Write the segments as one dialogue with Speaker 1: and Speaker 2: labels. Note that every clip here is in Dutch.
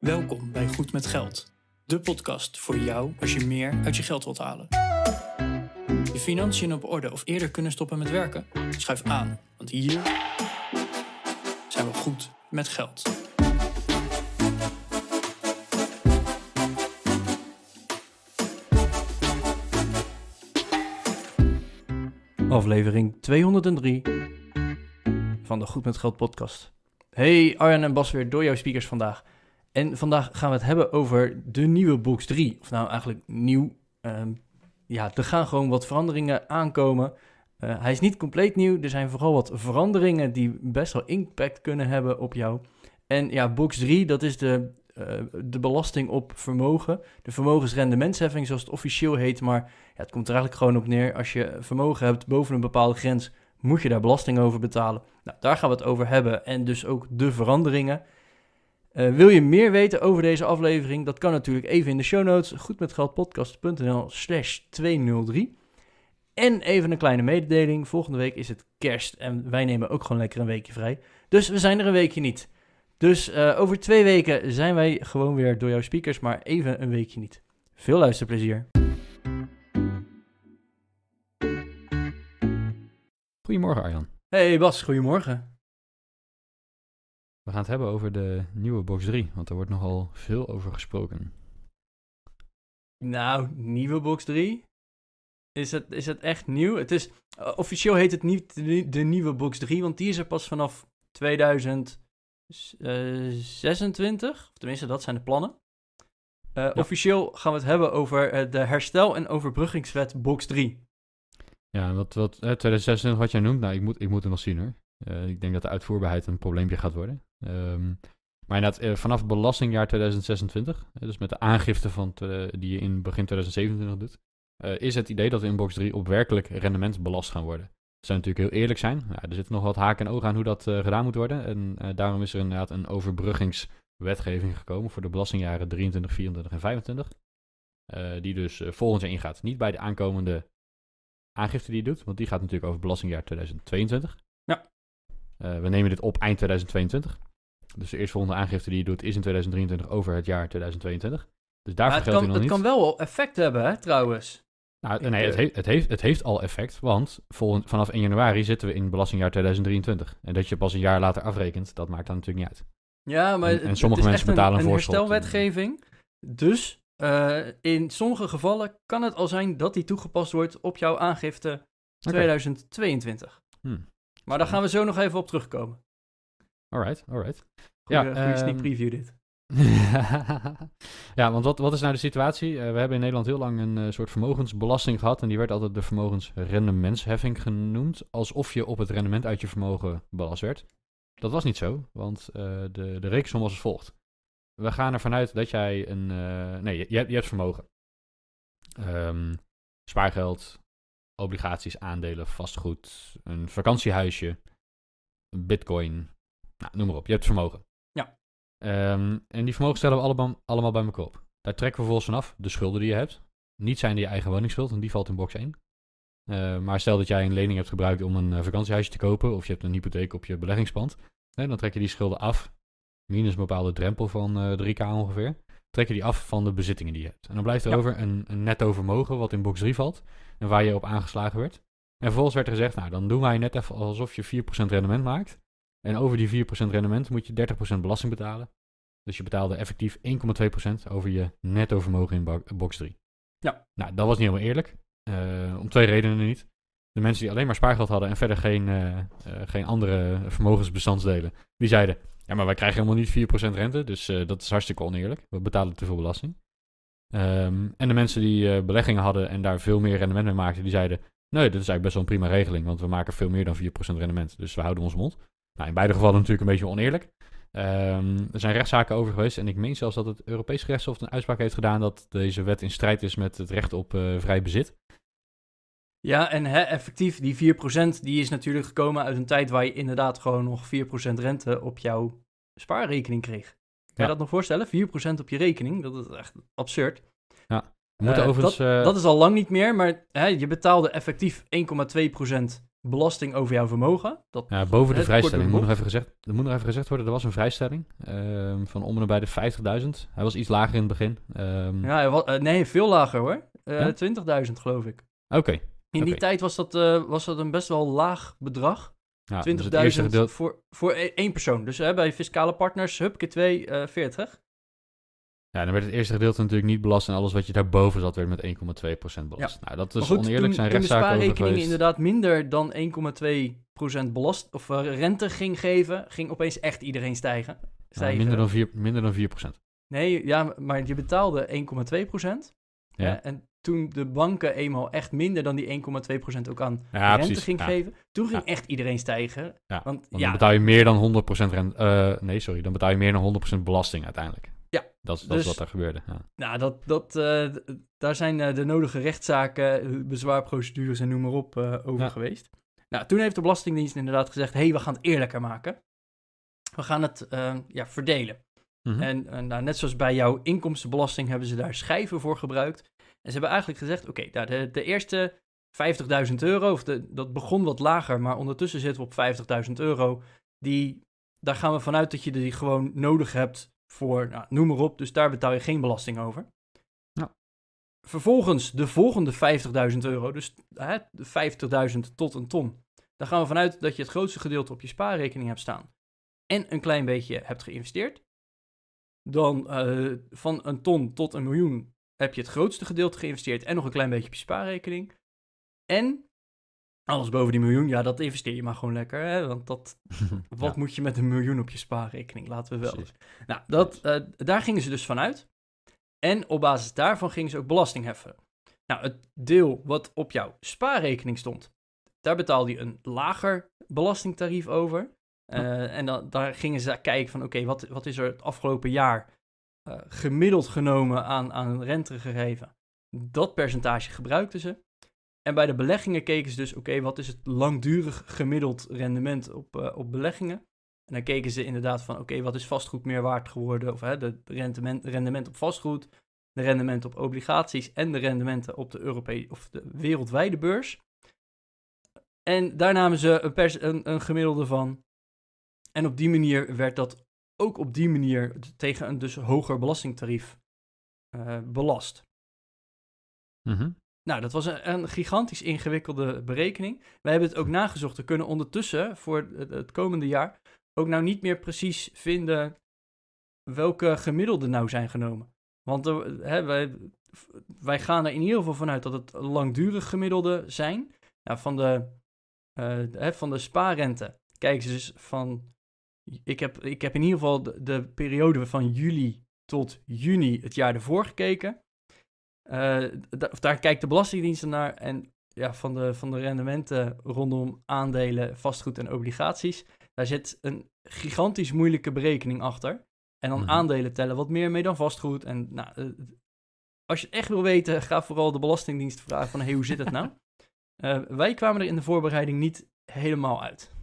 Speaker 1: Welkom bij Goed met Geld, de podcast voor jou als je meer uit je geld wilt halen. Je financiën op orde of eerder kunnen stoppen met werken? Schuif aan, want hier zijn we goed met geld. Aflevering 203 van de Goed met Geld podcast. Hey Arjan en Bas weer door jouw speakers vandaag. En vandaag gaan we het hebben over de nieuwe Box 3. Of nou eigenlijk nieuw. Ehm, ja, er gaan gewoon wat veranderingen aankomen. Eh, hij is niet compleet nieuw. Er zijn vooral wat veranderingen die best wel impact kunnen hebben op jou. En ja, Box 3, dat is de, eh, de belasting op vermogen. De vermogensrendementsheffing, zoals het officieel heet. Maar ja, het komt er eigenlijk gewoon op neer. Als je vermogen hebt boven een bepaalde grens, moet je daar belasting over betalen. Nou, daar gaan we het over hebben. En dus ook de veranderingen. Eh, wil je meer weten over deze aflevering? Dat kan natuurlijk even in de show notes. Goedmetgeldpodcast.nl slash 203. En even een kleine mededeling. Volgende week is het kerst en wij nemen ook gewoon lekker een weekje vrij. Dus we zijn er een weekje niet. Dus eh, over twee weken zijn wij gewoon weer door jouw speakers, maar even een weekje niet. Veel luisterplezier. Goedemorgen Arjan. Hey Bas, goedemorgen.
Speaker 2: We gaan het hebben over de nieuwe box 3, want er wordt nogal veel over gesproken.
Speaker 1: Nou, nieuwe box 3? Is het, is het echt nieuw? Het is, eh, officieel heet het niet de, nieuwe box 3, want die is er pas vanaf 2026. Eh, tenminste, dat zijn de plannen. Eh, officieel gaan we het hebben over de herstel- en
Speaker 2: overbruggingswet box 3. Ja, wat, wat, 2026 wat jij noemt, nou, ik moet, ik moet hem nog zien hoor. Eh, ik denk dat de uitvoerbaarheid een probleempje gaat worden. Ehm, maar inderdaad, eh, vanaf belastingjaar 2026, dus met de aangifte van die je in begin 2027 doet, eh, is het idee dat we in box 3 op werkelijk rendement belast gaan worden. Dat zou natuurlijk heel eerlijk zijn. Ja, er zitten nog wat haken en ogen aan hoe dat gedaan moet worden. En daarom is er inderdaad een overbruggingswetgeving gekomen voor de belastingjaren 23, 24 en 25. die dus volgend jaar ingaat. Niet bij de aankomende aangifte die je doet, want die gaat natuurlijk over belastingjaar 2022. Eh, we nemen dit op eind 2022. Dus de eerstvolgende aangifte die je doet is in 2023 over het jaar 2022. Dus daarvoor geldt kan, nog het niet. Het
Speaker 1: kan wel effect hebben, hè, trouwens.
Speaker 2: Nou, nee, het, eh, heeft, het, heeft, het heeft al effect, want vanaf 1 januari zitten we in belastingjaar 2023. En dat je pas een jaar later afrekent, dat maakt dan natuurlijk niet uit. Ja, maar en, sommige het is mensen betalen een, een
Speaker 1: herstelwetgeving. Dus eh, in sommige gevallen kan het al zijn dat die toegepast wordt op jouw aangifte 2022. Maar daar gaan we zo nog even op terugkomen.
Speaker 2: Alright, alright. Goeie, ja, goede um... sneak ehm, preview dit. ja, want wat, wat is nou de situatie? Eh, we hebben in Nederland heel lang een eh, soort vermogensbelasting gehad. En die werd altijd de vermogensrendementsheffing genoemd. Alsof je op het rendement uit je vermogen belast werd. Dat was niet zo, want eh, de, de rekensom was als volgt. We gaan ervan uit dat jij een. nee, je, hebt, je hebt vermogen. Um, spaargeld, obligaties, aandelen, vastgoed, een vakantiehuisje, bitcoin, nou, noem maar op. Je hebt vermogen. Ja. Ehm, en die vermogen stellen we allemaal, allemaal bij elkaar op. Daar trekken we vervolgens vanaf de schulden die je hebt. Niet zijn je eigen woningsschuld, want die valt in box 1. Ehm, maar stel dat jij een lening hebt gebruikt om een eh, vakantiehuisje te kopen, of je hebt een hypotheek op je beleggingspand, dan trek je die schulden af, minus een bepaalde drempel van uh, eh, 3k ongeveer je die af van de bezittingen die je hebt. En dan blijft er over een, een netto vermogen wat in box 3 valt en waar je op aangeslagen werd. En vervolgens werd er gezegd, nou dan doen wij net even alsof je 4% rendement maakt. En over die 4% rendement moet je 30% belasting betalen. Dus je betaalde effectief 1,2% over je netto vermogen in box 3. Ja. Nou, dat was niet helemaal eerlijk. Eh, om twee redenen niet. De mensen die alleen maar spaargeld hadden en verder geen, eh, eh, geen andere vermogensbestandsdelen, die zeiden: ja, maar wij krijgen helemaal niet 4% rente, dus eh, dat is hartstikke oneerlijk. We betalen te veel belasting. Ehm, en de mensen die eh, beleggingen hadden en daar veel meer rendement mee maakten, die zeiden: Nee, dit is eigenlijk best wel een prima regeling, want we maken veel meer dan 4% rendement. Dus we houden ons mond. Nou, in beide gevallen natuurlijk een beetje oneerlijk. Ehm, er zijn rechtszaken over geweest en ik meen zelfs dat het Europees Rechtshof een uitspraak heeft gedaan dat deze wet in strijd is met het recht op eh, vrij bezit.
Speaker 1: Ja, en effectief, die 4% die is natuurlijk gekomen uit een tijd waar je inderdaad gewoon nog 4% rente op jouw spaarrekening kreeg. Kan je dat nog voorstellen? 4% op je rekening, dat is echt absurd. Ja. Uh, dat, eh, dat, is al lang niet meer, maar hè, je betaalde effectief 1,2% belasting over jouw vermogen.
Speaker 2: Dat, ja, boven de vrijstelling. Moet nog even gezegd, er moet nog even gezegd worden, er was een vrijstelling ehm, van om en bij de 50.000. Hij was iets lager in het begin. Ehm.
Speaker 1: Ja, eh, nee, veel lager hoor. Ja? 20.000 geloof ik. Oké. In die tijd was dat, was dat een best wel laag bedrag. 20.000 dus voor, voor e-, één persoon. Dus hè, bij fiscale partners, hup, 240. 40. Eh,
Speaker 2: ja, dan werd het eerste gedeelte natuurlijk niet belast en alles wat je daarboven zat werd met 1,2% belast. Ja. Nou, dat is oneerlijk zijn rechtszaken over spaarrekening
Speaker 1: inderdaad minder dan 1,2% belast of eh, rente ging geven, ging opeens echt iedereen stijgen. Ja, minder,
Speaker 2: dan 4, minder dan 4%.
Speaker 1: Nee, ja, maar je betaalde 1,2%. Ja. ja. en toen de banken eenmaal echt minder dan die 1,2% ook aan rente precies. ging geven, toen ging echt iedereen stijgen. Want, dan betaal
Speaker 2: je meer dan 100% rente. Eh, nee, sorry, dan betaal je meer dan 100% belasting uiteindelijk.
Speaker 1: Ja. Dat,
Speaker 3: dat is dus wat er gebeurde.
Speaker 1: Nou, dat, dat, eh, daar zijn eh, de nodige rechtszaken, bezwaarprocedures en noem maar op over geweest. Nou, toen heeft de Belastingdienst inderdaad gezegd: hé, hey, we gaan het eerlijker maken. We gaan het ja, verdelen. Mhm. En, nou, net zoals bij jouw inkomstenbelasting hebben ze daar schijven voor gebruikt. En ze hebben eigenlijk gezegd, oké, de, eerste 50.000 euro, of dat begon wat lager, maar ondertussen zitten we op 50.000 euro. Die, daar gaan we vanuit dat je die gewoon nodig hebt voor, nou, noem maar op, dus daar betaal je geen belasting over. Vervolgens de volgende 50.000 euro, dus hè, 50.000 tot een ton. Daar gaan we vanuit dat je het grootste gedeelte op je spaarrekening hebt staan en een klein beetje hebt geïnvesteerd. Dan eh, van een ton tot een miljoen heb je het grootste gedeelte geïnvesteerd en nog een klein beetje op je spaarrekening. En alles boven die miljoen, ja, dat investeer je maar gewoon lekker. Hè? Want dat, wat moet je met een miljoen op je spaarrekening? Laten we wel. Precies. Nou, dat, eh, daar gingen ze dus vanuit. En op basis daarvan gingen ze ook belasting heffen. Nou, het deel wat op jouw spaarrekening stond, daar betaalde je een lager belastingtarief over. Eh, en dan, daar gingen ze kijken van, oké, wat, wat is er het afgelopen jaar eh, gemiddeld genomen aan, aan rente gegeven. Dat percentage gebruikten ze. En bij de beleggingen keken ze dus, oké, wat is het langdurig gemiddeld rendement op, eh, op beleggingen? En dan keken ze inderdaad van, oké, wat is vastgoed meer waard geworden? Of hè, de rendement, rendement op vastgoed, de rendement op obligaties en de rendementen op de, Europese of de wereldwijde beurs. En daar namen ze een, een, een gemiddelde van. En op die manier werd dat ook op die manier tegen een dus hoger belastingtarief eh, belast. Mhm. Nou, dat was een, een, gigantisch ingewikkelde berekening. Wij hebben het ook nagezocht. We kunnen ondertussen voor het, komende jaar ook nou niet meer precies vinden welke gemiddelden nou zijn genomen. Want hè, wij, wij gaan er in ieder geval vanuit dat het langdurig gemiddelden zijn. Nou, van, de, eh, hè, van de spaarrente kijken ze dus van ik heb, ik heb in ieder geval de, periode van juli tot juni het jaar ervoor gekeken. Uh, daar kijkt de Belastingdienst naar. En ja, van, de, van de rendementen rondom aandelen, vastgoed en obligaties. Daar zit een gigantisch moeilijke berekening achter. En dan mhm. aandelen tellen wat meer mee dan vastgoed. En nou, eh, als je het echt wil weten, ga vooral de Belastingdienst vragen van hey, hoe zit het nou? Eh, wij kwamen er in de voorbereiding niet helemaal uit.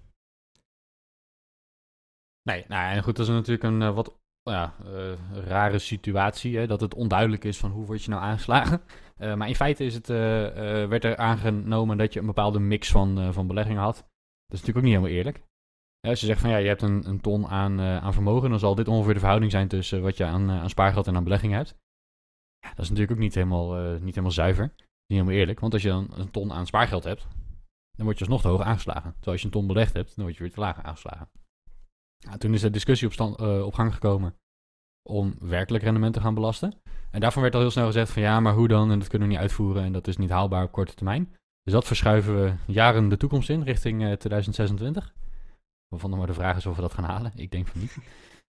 Speaker 2: Nee, nou en goed, dat is natuurlijk een eh, wat ja, eh, rare situatie. Hè, dat het onduidelijk is van hoe word je nou aangeslagen. Eh, maar in feite is het, werd er aangenomen dat je een bepaalde mix van, van beleggingen had. Dat is natuurlijk ook niet helemaal eerlijk. als je zegt van ja, je hebt een, ton aan, aan vermogen, dan zal dit ongeveer de verhouding zijn tussen wat je aan, aan spaargeld en aan beleggingen hebt. Ja, dat is natuurlijk ook niet helemaal, niet helemaal zuiver. Niet helemaal eerlijk. Want als je dan een ton aan spaargeld hebt, dan word je alsnog te hoog aangeslagen. Terwijl als je een ton belegd hebt, dan word je weer te laag aangeslagen toen is de discussie op, stand, eh, op gang gekomen om werkelijk rendement te gaan belasten. En daarvan werd al heel snel gezegd van ja, maar hoe dan? En dat kunnen we niet uitvoeren en dat is niet haalbaar op korte termijn. Dus dat verschuiven we jaren de toekomst in, richting 2026. Eh, Waarvan nog maar de vraag is of we dat gaan halen. Ik denk van niet.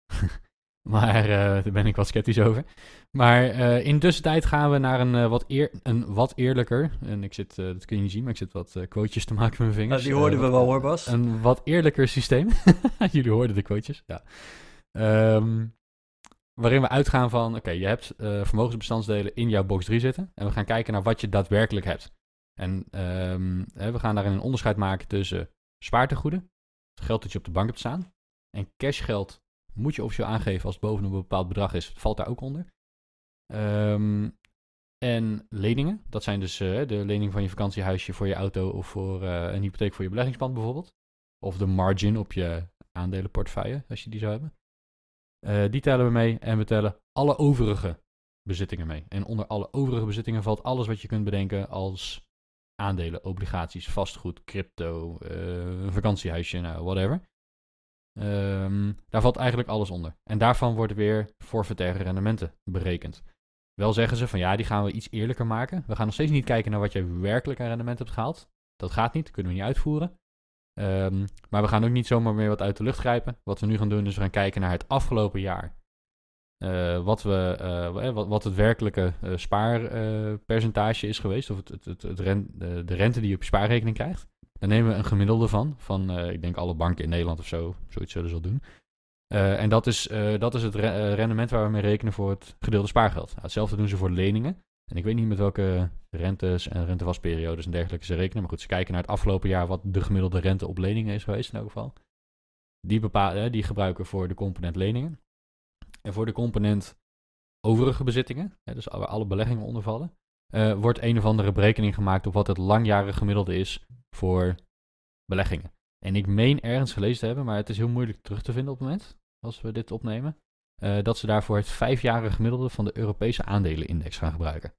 Speaker 2: Maar eh, daar ben ik wat sceptisch over. Maar eh, in tussentijd gaan we naar een, eh, wat, eer, een wat eerlijker. En ik zit, dat kun je niet zien, maar ik zit wat quotejes te maken met mijn vingers. Nou, die hoorden we wel hoor, Bas. Een wat eerlijker systeem. Jullie hoorden de quotejes, ja. Ehm, waarin we uitgaan van: oké, je hebt vermogensbestandsdelen in jouw box 3 zitten. En we gaan kijken naar wat je daadwerkelijk hebt. En ehm, we gaan daarin een onderscheid maken tussen zwaartegoeden, het geld dat je op de bank hebt staan, en cashgeld moet je officieel aangeven als het boven een bepaald bedrag is. Valt daar ook onder. Ehm, en leningen, dat zijn dus eh, de lening van je vakantiehuisje voor je auto of voor eh, een hypotheek voor je beleggingspand bijvoorbeeld. Of de margin op je aandelenportefeuille, als je die zou hebben. Eh, die tellen we mee en we tellen alle overige bezittingen mee. En onder alle overige bezittingen valt alles wat je kunt bedenken als aandelen, obligaties, vastgoed, crypto, vakantiehuisje, nou, whatever. Ehm, daar valt eigenlijk alles onder. En daarvan worden weer forfaitaire rendementen berekend. Wel zeggen ze van ja, die gaan we iets eerlijker maken. We gaan nog steeds niet kijken naar wat je werkelijk aan rendement hebt gehaald. Dat gaat niet, dat kunnen we niet uitvoeren. Ehm, maar we gaan ook niet zomaar meer wat uit de lucht grijpen. Wat we nu gaan doen is we gaan kijken naar het afgelopen jaar. Eh, wat, we, eh, eh, wat, wat, het werkelijke spaarpercentage is geweest. Of het, het, het, de rente die je op je spaarrekening krijgt. Daar nemen we een gemiddelde van, van eh, ik denk alle banken in Nederland of zo. Zoiets zullen ze al doen. Eh, en dat is, eh, dat is het rendement waar we mee rekenen voor het gedeelde spaargeld. hetzelfde doen ze voor leningen. En ik weet niet met welke rentes en rentevastperiodes en dergelijke ze rekenen. Maar goed, ze kijken naar het afgelopen jaar wat de gemiddelde rente op leningen is geweest in elk geval. Die, bepalen, die gebruiken voor de component leningen. En voor de component overige bezittingen, dus waar alle beleggingen onder vallen, wordt een of andere berekening gemaakt op wat het langjarige gemiddelde is voor beleggingen. En ik meen ergens gelezen te hebben, maar het is heel moeilijk terug te vinden op het moment, als we dit opnemen, eh, dat ze daarvoor het vijfjarige gemiddelde van de Europese aandelenindex gaan gebruiken.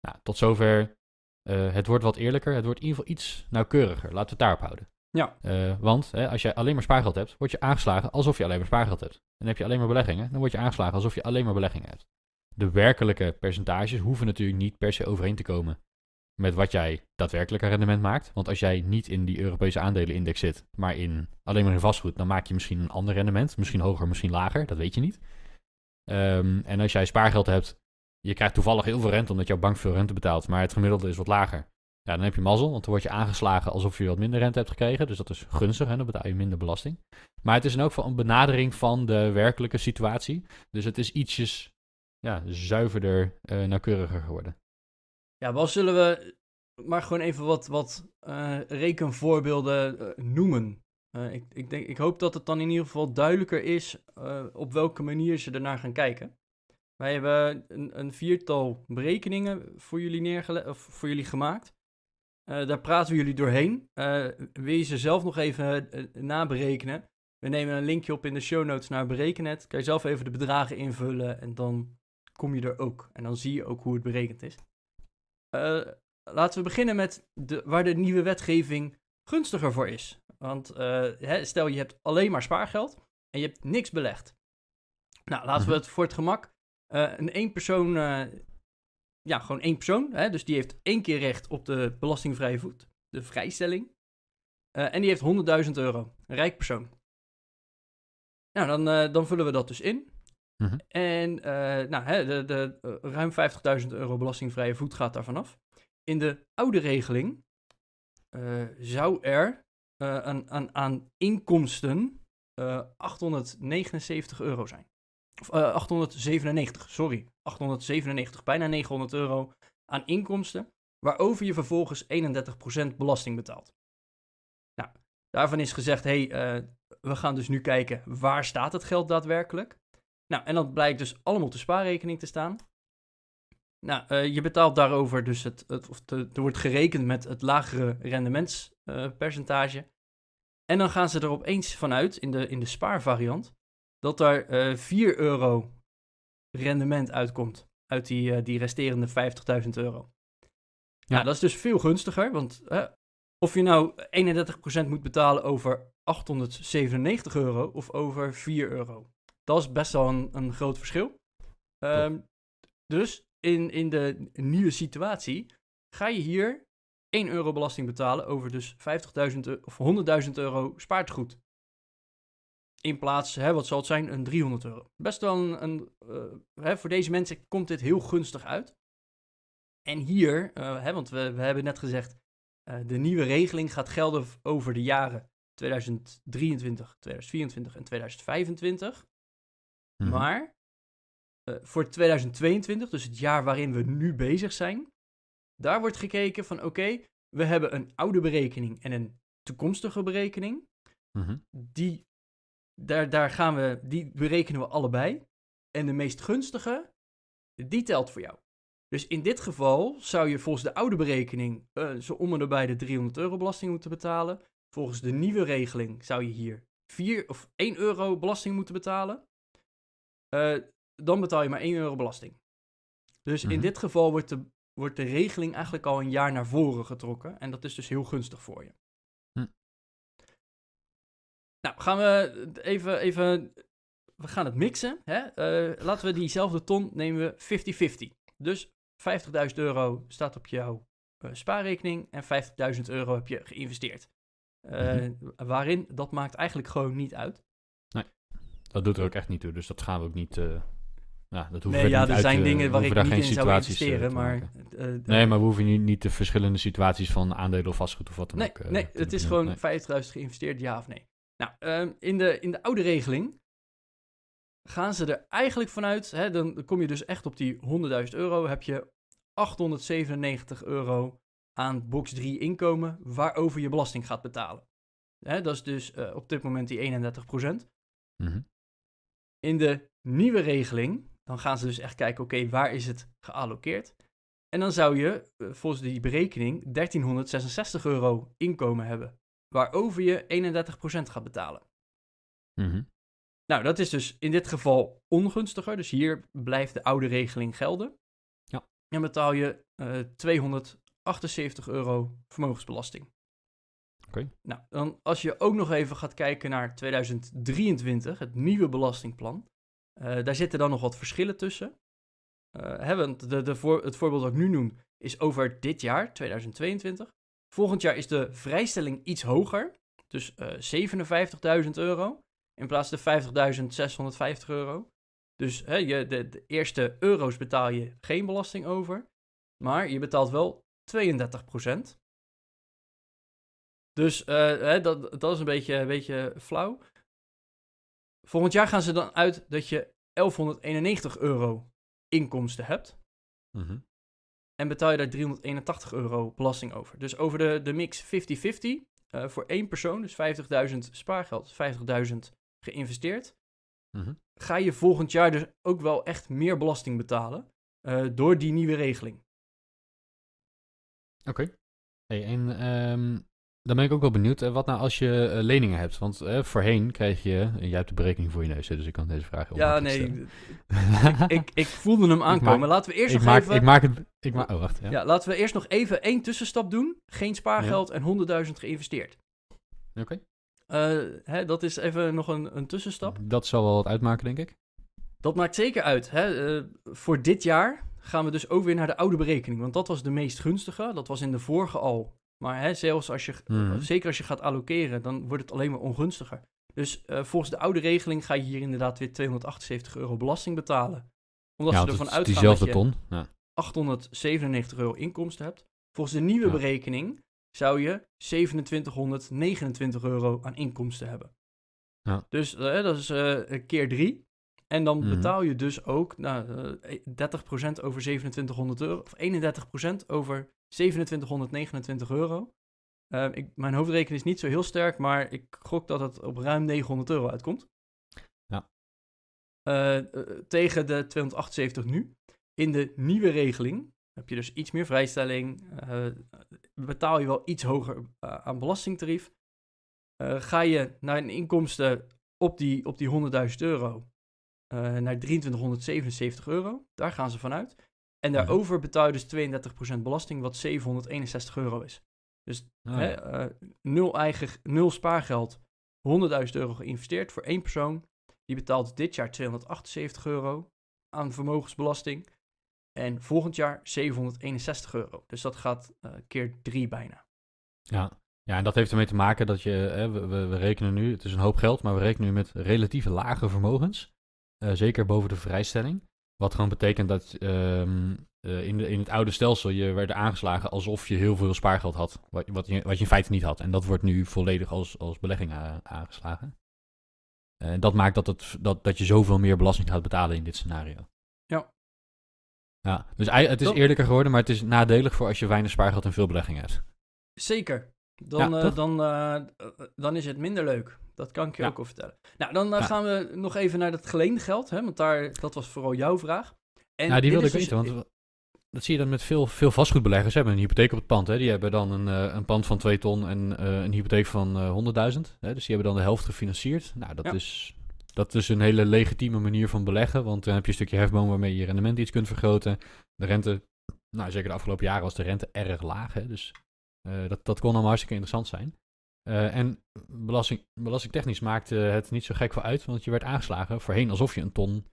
Speaker 2: Nou, tot zover. Eh, het wordt wat eerlijker, het wordt in ieder geval iets nauwkeuriger. Laten we het daarop houden. Ja. Eh, want hè, als jij alleen maar spaargeld hebt, word je aangeslagen alsof je alleen maar spaargeld hebt. En heb je alleen maar beleggingen, dan word je aangeslagen alsof je alleen maar beleggingen hebt. De werkelijke percentages hoeven natuurlijk niet per se overeen te komen met wat jij daadwerkelijk een rendement maakt. Want als jij niet in die Europese aandelenindex zit, maar in, alleen maar in vastgoed, dan maak je misschien een ander rendement. Misschien hoger, misschien lager, dat weet je niet. Ehm, en als jij spaargeld hebt, je krijgt toevallig heel veel rente omdat jouw bank veel rente betaalt, maar het gemiddelde is wat lager. Ja, dan heb je mazzel, want dan word je aangeslagen alsof je wat minder rente hebt gekregen. Dus dat is gunstig, en dan betaal je minder belasting. Maar het is in elk geval een benadering van de werkelijke situatie. Dus het is ietsjes ja, zuiverder, eh, nauwkeuriger geworden.
Speaker 1: Ja, wel zullen we maar gewoon even wat, wat eh, rekenvoorbeelden eh, noemen. Eh, ik, ik, denk, ik hoop dat het dan in ieder geval duidelijker is op welke manier ze ernaar gaan kijken. Wij hebben een, een viertal berekeningen voor jullie, neergelegd of voor jullie gemaakt. daar praten we jullie doorheen. wil je ze zelf nog even naberekenen? We nemen een linkje op in de show notes naar Berekenet. Kan je zelf even de bedragen invullen en dan kom je er ook. En dan zie je ook hoe het berekend is. Eh, laten we beginnen met de, waar de nieuwe wetgeving gunstiger voor is. Want eh, hè, stel je hebt alleen maar spaargeld en je hebt niks belegd. Nou, laten we mhm. het voor het gemak eh, een één persoon, ja, gewoon één persoon. Hè, dus die heeft één keer recht op de belastingvrije voet, de vrijstelling. en die heeft 100.000 euro, een rijk persoon. Nou, dan, dan vullen we dat dus in. Mhm. En eh, nou, hè, de, de, eh, ruim 50.000 euro belastingvrije voet gaat daar vanaf. In de oude regeling eh, zou er aan, aan inkomsten 879 euro zijn. Of 897, sorry. 897, bijna 900 euro aan inkomsten, waarover je vervolgens 31% belasting betaalt. Nou, daarvan is gezegd, hé, hey, we gaan dus nu kijken waar staat het geld daadwerkelijk. Nou, en dat blijkt dus allemaal op de spaarrekening te staan. Nou, eh, je betaalt daarover dus het, het of er wordt gerekend met het lagere rendementspercentage. en dan gaan ze er opeens vanuit, in de, in de spaarvariant, dat er uh, 4 euro rendement uitkomt uit die, eh, die resterende 50.000 euro. Ja. Nou, dat is dus veel gunstiger, want of je nou 31% moet betalen over 897 euro of over 4 euro. Dat is best wel een, groot verschil. Ehm, dus in, in de nieuwe situatie ga je hier 1 euro belasting betalen over dus 50.000 e- of 100.000 euro spaartegoed. In plaats, hè, wat zal het zijn, een 300 euro. Best wel een, een eh, hè, voor deze mensen komt dit heel gunstig uit. En hier, eh, hè, want we, we hebben net gezegd, uh, de nieuwe regeling gaat gelden over de jaren 2023, 2024 en 2025. Mhm. Maar eh, voor 2022, dus het jaar waarin we nu bezig zijn, daar wordt gekeken van oké, we hebben een oude berekening en een toekomstige berekening. Mhm. Die, daar, daar gaan we, die berekenen we allebei. En de meest gunstige, die telt voor jou. Dus in dit geval zou je volgens de oude berekening uh, zo om en nabij de 300 euro belasting moeten betalen. Volgens de nieuwe regeling zou je hier 4 of 1 euro belasting moeten betalen. Eh, dan betaal je maar 1 euro belasting. Dus in mhm. dit geval wordt de, wordt de regeling eigenlijk al een jaar naar voren getrokken. En dat is dus heel gunstig voor je. Hm. Nou, gaan we even, even we gaan het mixen. Hè? Eh, laten we diezelfde ton nemen we 50-50. Dus 50.000 euro staat op jouw eh, spaarrekening en 50.000 euro heb je geïnvesteerd. Mhm. Waarin, dat maakt eigenlijk gewoon niet uit.
Speaker 2: Dat doet er ook echt niet toe, dus dat gaan we ook niet... nou, dat hoeven nee, ja, niet er zijn dingen waar ik niet in zou eh, investeren, maar... Eh, nee, maar we hoeven niet, niet de verschillende situaties van aandelen of vastgoed of wat dan nee, ook...
Speaker 1: nee, het is gewoon 50.000 geïnvesteerd, ja of nee. Nou, ehm, in, de, in de oude regeling gaan ze er eigenlijk vanuit, hè, dan kom je dus echt op die 100.000 euro, heb je 897 euro aan box 3 inkomen waarover je belasting gaat betalen. Hè, dat is dus op dit moment die 31 procent. Mhm. In de nieuwe regeling, dan gaan ze dus echt kijken, oké, waar is het geallockeerd? En dan zou je eh, volgens die berekening 1366 euro inkomen hebben, waarover je 31% gaat betalen. Mhm. Nou, dat is dus in dit geval ongunstiger, dus hier blijft de oude regeling gelden. Ja. En betaal je 278 eh, euro vermogensbelasting. Nou, dan als je ook nog even gaat kijken naar 2023, het nieuwe belastingplan. Eh, daar zitten dan nog wat verschillen tussen. Uh, de, de voor, het voorbeeld dat ik nu noem is over dit jaar, 2022. Volgend jaar is de vrijstelling iets hoger, dus 57.000 eh, euro in plaats van 50.650 euro. Dus hè, je, de, de eerste euro's betaal je geen belasting over, maar je betaalt wel 32 procent. Dus eh, hè, dat, dat is een beetje, een beetje flauw. Volgend jaar gaan ze dan uit dat je 1191 euro inkomsten hebt. Mhm. En betaal je daar 381 euro belasting over. Dus over de, de mix 50-50 eh, voor één persoon, dus 50.000 spaargeld, 50.000 geïnvesteerd. Mhm. Ga je volgend jaar dus ook wel echt meer belasting betalen eh, door die nieuwe regeling.
Speaker 2: Oké. Hey, en ehm, dan ben ik ook wel benieuwd, eh, wat nou als je eh, leningen hebt? Want eh, voorheen kreeg je, jij hebt de berekening voor je neus, dus ik kan deze vraag heel Ja, nee, ik, ik,
Speaker 3: voelde hem aankomen. laten we eerst nog even... Ik maak het, ik maak, oh, wacht. Ja. ja.
Speaker 1: laten we eerst nog even één tussenstap doen. Geen spaargeld en 100.000 geïnvesteerd. Oké. dat is even nog een, een tussenstap.
Speaker 2: Dat zal wel wat uitmaken, denk ik.
Speaker 1: Dat maakt zeker uit. Hè? voor dit jaar gaan we dus ook weer naar de oude berekening, want dat was de meest gunstige. Dat was in de vorige al maar hè, zelfs als je, mhm. eh, zeker als je gaat allokeren, dan wordt het alleen maar ongunstiger. Dus eh, volgens de oude regeling ga je hier inderdaad weer 278 euro belasting betalen. Omdat ja, ze ervan uitgaan dat je Ja. 897 euro inkomsten hebt. Volgens de nieuwe berekening zou je 2729 euro aan inkomsten hebben. Ja. Dus eh, dat is keer 3. En dan mhm. betaal je dus ook nou, 30% over 2700 euro, of 31% over 2729 euro. Ehm, ik, mijn hoofdrekening is niet zo heel sterk, maar ik gok dat het op ruim 900 euro uitkomt. Ja. Eh, eh, tegen de 278 nu. In de nieuwe regeling heb je dus iets meer vrijstelling. Eh, betaal je wel iets hoger aan belastingtarief. ga je naar een inkomsten op die, op die 100.000 euro naar 2377 euro. Daar gaan ze vanuit. En mhm. daarover betaal je dus 32% belasting, wat 761 euro is. Dus ah, hè, eh, nul, eigen, nul spaargeld, 100.000 euro geïnvesteerd voor één persoon. Die betaalt dit jaar 278 euro aan vermogensbelasting. En volgend jaar 761 euro. Dus dat gaat eh, keer drie bijna.
Speaker 2: Ja. ja, en dat heeft ermee te maken dat je, hè, eh, we, we, rekenen nu, het is een hoop geld, maar we rekenen nu met relatief lage vermogens. zeker boven de vrijstelling. Wat gewoon betekent dat ehm, eh, in, in het oude stelsel je werd aangeslagen alsof je heel veel spaargeld had. Wat, wat, je, wat je in feite niet had. En dat wordt nu volledig als, als belegging aangeslagen. En dat maakt dat, het, dat, dat je zoveel meer belasting gaat betalen in dit scenario. Ja. ja dus het is eerlijker geworden, maar het is nadelig voor als je weinig spaargeld en veel belegging hebt.
Speaker 1: Zeker dan, eh, dan, eh, eh, dan is het minder leuk. Dat kan ik je ook al vertellen. Nou, dan gaan we nog even naar dat geleend geld, hè, want daar, dat was vooral jouw vraag. En nou, die wilde ik dus weten, want
Speaker 2: dat zie je dan met veel, veel vastgoedbeleggers. Ze hebben een hypotheek op het pand. Hè. Die hebben dan een, een pand van 2 ton en een hypotheek van 100.000. Dus die hebben dan de helft gefinancierd. Nou, dat, is, dat is een hele legitieme manier van beleggen, want dan heb je een stukje hefboom waarmee je rendement iets kunt vergroten. De rente, nou zeker de afgelopen jaren was de rente erg laag. Hè. Dus eh, dat, dat kon allemaal hartstikke interessant zijn. Eh, en belasting, belastingtechnisch maakte het niet zo gek voor uit, want je werd aangeslagen voorheen alsof je een ton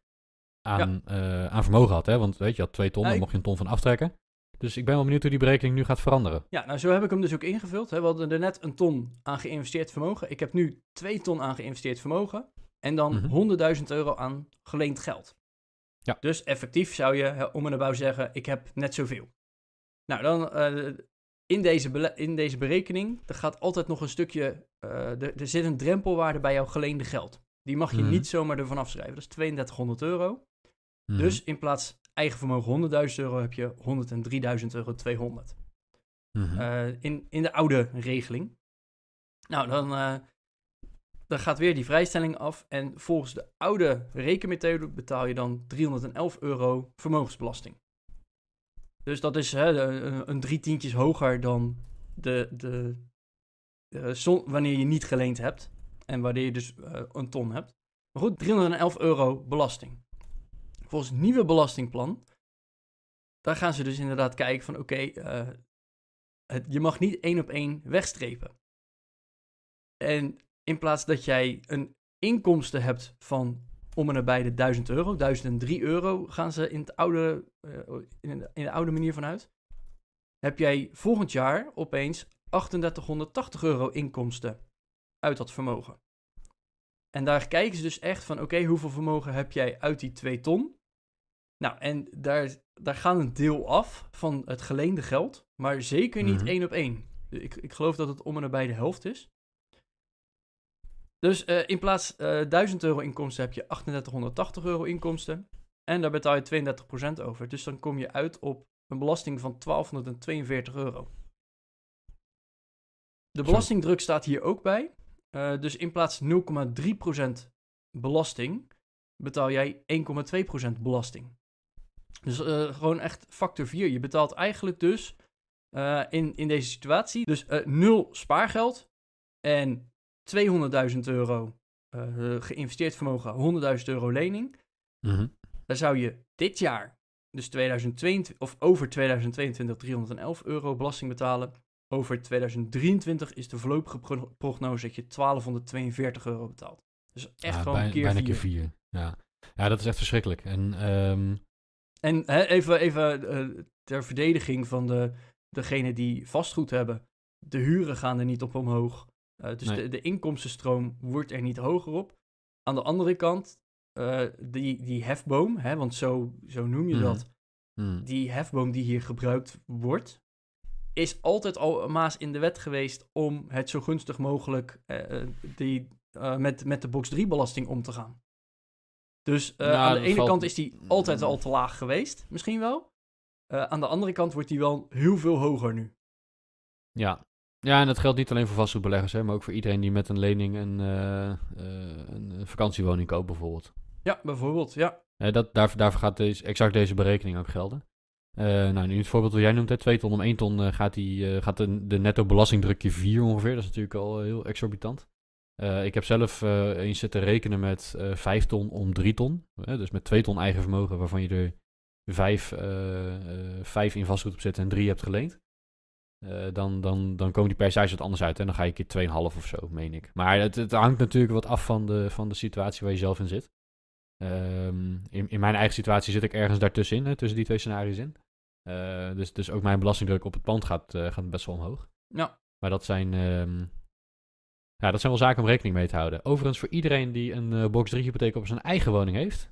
Speaker 2: aan, eh, aan vermogen had. Hè? Want weet je, had twee ton, daar nou, dan mocht je een ton van aftrekken. Dus ik ben wel benieuwd hoe die berekening nu gaat veranderen.
Speaker 1: Ja, nou zo heb ik hem dus ook ingevuld. Hè. We hadden er net een ton aan geïnvesteerd vermogen. Ik heb nu twee ton aan geïnvesteerd vermogen. En dan 100.000 mhm. euro aan geleend geld. Ja. Dus effectief zou je om en nabouw zeggen, ik heb net zoveel. Nou, dan in deze, in deze berekening, er gaat altijd nog een stukje, eh, er, zit een drempelwaarde bij jouw geleende geld. Die mag je mhm. niet zomaar ervan afschrijven. Dat is 3200 euro. Mhm. Dus in plaats eigen vermogen 100.000 euro heb je 103.000 euro 200. Mhm. Eh, in, in de oude regeling. Nou, dan, eh, dan gaat weer die vrijstelling af. En volgens de oude rekenmethode betaal je dan 311 euro vermogensbelasting. Dus dat is hè, een, een drie tientjes hoger dan de, de, wanneer je niet geleend hebt. En wanneer je dus eh, een ton hebt. Maar goed, 311 euro belasting. Volgens het nieuwe belastingplan, daar gaan ze dus inderdaad kijken van oké, eh, je mag niet één op één wegstrepen. En in plaats dat jij een inkomsten hebt van om en nabij de 1000 euro. 1003 euro gaan ze in, het eh, in, de, in de oude manier vanuit. Heb jij volgend jaar opeens 3880 euro inkomsten uit dat vermogen. En daar kijken ze dus echt van: oké, hoeveel vermogen heb jij uit die 2 ton? Nou, en daar, daar gaan een deel af van het geleende geld, maar zeker niet mhm. één op één. Ik, ik geloof dat het om en nabij de helft is. Dus eh, in plaats uh, eh, 1000 euro inkomsten heb je 3880 euro inkomsten. En daar betaal je 32% over. Dus dan kom je uit op een belasting van 1242 euro.
Speaker 3: De belastingdruk
Speaker 1: staat hier ook bij. Eh, dus in plaats 0,3% belasting betaal jij 1,2% belasting. Dus gewoon echt factor 4. Je betaalt eigenlijk dus in, in deze situatie dus nul spaargeld en 200.000 euro eh, geïnvesteerd vermogen, 100.000 euro lening. Mm Dan zou je dit jaar, dus 2022, of over 2022, 311 euro belasting betalen. Over 2023 is de voorlopige prognose dat je 1242 euro betaalt. Dus echt ja, ah, gewoon
Speaker 3: bijna, keer vier. keer vier. Ja.
Speaker 2: ja, dat is echt verschrikkelijk. En, ehm,
Speaker 1: en hè, even, even eh, ter verdediging van de, degene die vastgoed hebben. De huren gaan er niet op omhoog. Eh, dus de, inkomstenstroom wordt er niet hoger op. Aan de andere kant, eh, die, die hefboom, hè, want zo, zo noem je mhm. dat, mhm. die hefboom die hier gebruikt wordt, is altijd al maas in de wet geweest om het zo gunstig mogelijk eh, die, met, met de box 3 belasting om te gaan. Dus aan de ene kant is die altijd al te laag geweest, misschien wel. aan de andere kant wordt die wel heel veel hoger nu.
Speaker 2: Ja, ja, en dat geldt niet alleen voor vastgoedbeleggers, hè, maar ook voor iedereen die met een lening eh, eh, een, een vakantiewoning koopt, bijvoorbeeld.
Speaker 1: Ja, bijvoorbeeld, ja.
Speaker 2: dat, daarvoor, gaat deze, exact deze berekening ook gelden. Eh, nou, nu het voorbeeld wat jij noemt, hè, 2 ton om 1 ton gaat, die, gaat de, de netto belastingdrukje vier ongeveer. Dat is natuurlijk al heel exorbitant. ik heb zelf eens zitten rekenen met 5 ton om 3 ton. dus met 2 ton eigen vermogen, waarvan je er 5, 5 in vastgoed op zit en 3 hebt geleend. Eh, dan, dan, dan komen die percentages wat anders uit. En dan ga je keer 2,5 of zo, meen ik. Maar het, het, hangt natuurlijk wat af van de, van de situatie waar je zelf in zit. Ehm, in, in mijn eigen situatie zit ik ergens daartussenin, tussen die twee scenario's in. Eh, dus, dus ook mijn belastingdruk op het pand gaat, eh, gaat best wel omhoog. Ja. Maar dat zijn, ehm, ja, dat zijn wel zaken om rekening mee te houden. Overigens, voor iedereen die een box 3 hypotheek op zijn eigen woning heeft,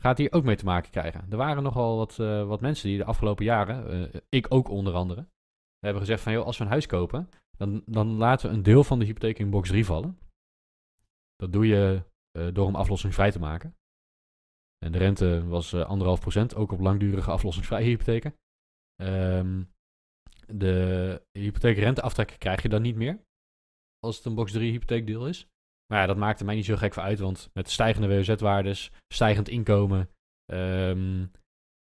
Speaker 2: gaat hier ook mee te maken krijgen. Er waren nogal wat, wat mensen die de afgelopen jaren, ik ook onder andere, we hebben gezegd van, joh, als we een huis kopen, dan, dan laten we een deel van de hypotheek in box 3 vallen. Dat doe je eh, door hem aflossingsvrij te maken. En de rente was eh, anderhalf procent, ook op langdurige aflossingsvrije hypotheken. Um, de hypotheekrenteaftrek krijg je dan niet meer, als het een box 3 hypotheekdeel is. Maar ja, dat maakte mij niet zo gek voor uit, want met stijgende WOZ-waardes, stijgend inkomen, ehm,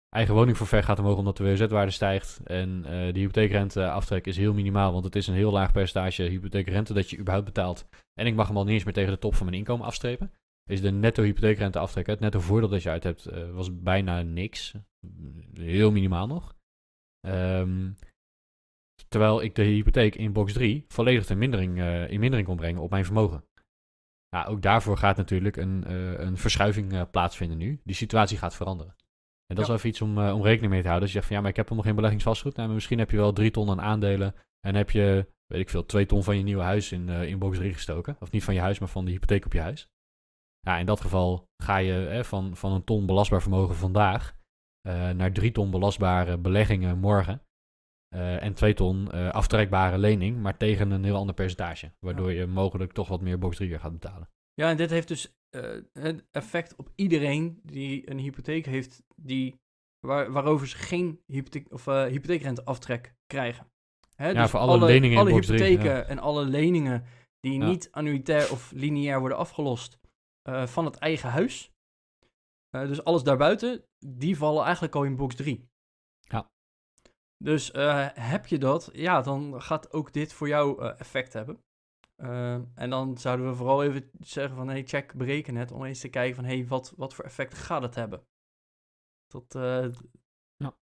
Speaker 2: eigen woning ver gaat omhoog omdat de WZ-waarde stijgt. En uh, de eh, aftrek is heel minimaal, want het is een heel laag percentage hypotheekrente dat je überhaupt betaalt. En ik mag hem al niet eens meer tegen de top van mijn inkomen afstrepen. Is de netto aftrek het netto voordeel dat je uit hebt, eh, was bijna niks. Heel minimaal nog. Ehm, terwijl ik de hypotheek in box 3 volledig in mindering, in mindering kon brengen op mijn vermogen. Nou, ook daarvoor gaat natuurlijk een, een verschuiving plaatsvinden nu. Die situatie gaat veranderen. En dat is even iets om, eh, om rekening mee te houden. Dus je zegt van ja, maar ik heb helemaal geen beleggingsvastgoed. Nou, misschien heb je wel drie ton aan aandelen en heb je, weet ik veel, twee ton van je nieuwe huis in, uh, box 3 gestoken. Of niet van je huis, maar van de hypotheek op je huis. Ja, in dat geval ga je hè, eh, van, van een ton belastbaar vermogen vandaag eh, naar drie ton belastbare beleggingen morgen. en twee ton aftrekbare lening, maar tegen een heel ander percentage. Waardoor je mogelijk toch wat meer box 3 weer gaat betalen.
Speaker 1: Ja, en dit heeft dus eh, het effect op iedereen die een hypotheek heeft, die, waar, waarover ze geen hypotheek, of, eh, hypotheekrenteaftrek krijgen. Hè, ja, dus alle, alle leningen alle hypotheken en alle leningen die niet annuitair of lineair worden afgelost eh, van het eigen huis. dus alles daarbuiten, die vallen eigenlijk al in box 3. Ja. Dus heb je dat, ja, dan gaat ook dit voor jou effect hebben. Ehm, en dan zouden we vooral even zeggen van, hey, check, bereken het. Om eens te kijken van, hey, wat, wat voor effect gaat het hebben? Tot, eh, ja.